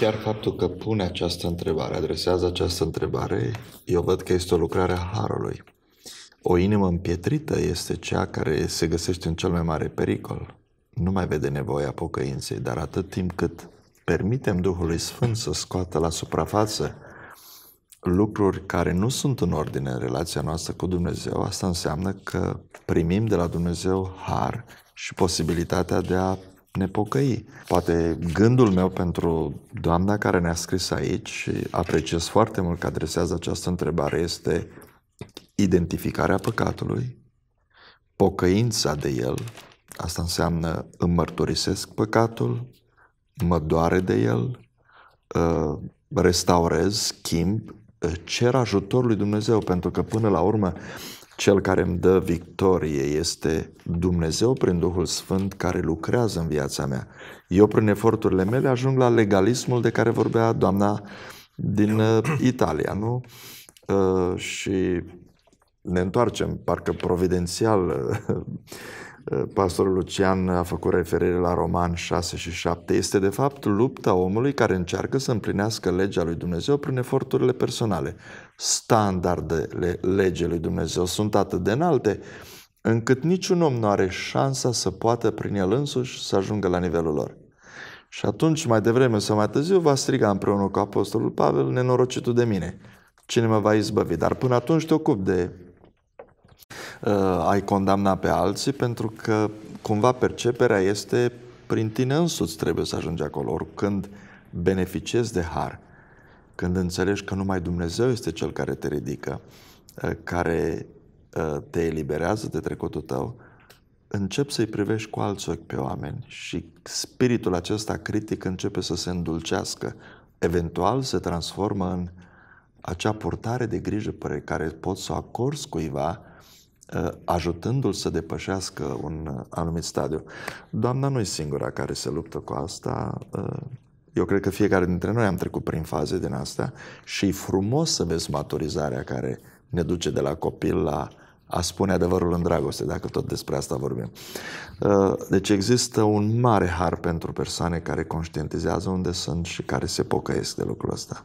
chiar faptul că pune această întrebare, adresează această întrebare, eu văd că este o lucrare a Harului. O inimă împietrită este cea care se găsește în cel mai mare pericol. Nu mai vede nevoia pocăinței, dar atât timp cât permitem Duhului Sfânt să scoată la suprafață lucruri care nu sunt în ordine în relația noastră cu Dumnezeu, asta înseamnă că primim de la Dumnezeu har și posibilitatea de a ne pocăi. Poate gândul meu pentru doamna care ne-a scris aici și apreciez foarte mult că adresează această întrebare este identificarea păcatului, pocăința de el, asta înseamnă îmi mărturisesc păcatul, mă doare de el, ă, restaurez, schimb, cer ajutorul lui Dumnezeu, pentru că până la urmă cel care îmi dă victorie este Dumnezeu prin Duhul Sfânt care lucrează în viața mea. Eu prin eforturile mele ajung la legalismul de care vorbea doamna din uh, Italia, nu? Uh, și ne întoarcem, parcă providențial, uh, Eh, pastorul Lucian a făcut referire la Roman 6 și 7, este de fapt lupta omului care încearcă să împlinească legea lui Dumnezeu prin eforturile personale. Standardele legii lui Dumnezeu sunt atât de înalte încât niciun om nu are șansa să poată prin el însuși să ajungă la nivelul lor. Și atunci, mai devreme sau mai târziu, va striga împreună cu Apostolul Pavel, nenorocitul de mine, cine mă va izbăvi. Dar până atunci te ocup de uh, ai condamna pe alții, pentru că cumva perceperea este prin tine însuți trebuie să ajungi acolo. Ori când beneficiezi de har, când înțelegi că numai Dumnezeu este Cel care te ridică, uh, care uh, te eliberează de trecutul tău, încep să-i privești cu alți ochi pe oameni și spiritul acesta critic începe să se îndulcească, eventual se transformă în acea purtare de grijă pe care poți să o acorzi cuiva Uh, ajutându-l să depășească un uh, anumit stadiu. Doamna nu e singura care se luptă cu asta. Uh, eu cred că fiecare dintre noi am trecut prin faze din astea și e frumos să vezi maturizarea care ne duce de la copil la a spune adevărul în dragoste, dacă tot despre asta vorbim. Deci există un mare har pentru persoane care conștientizează unde sunt și care se pocăiesc de lucrul ăsta.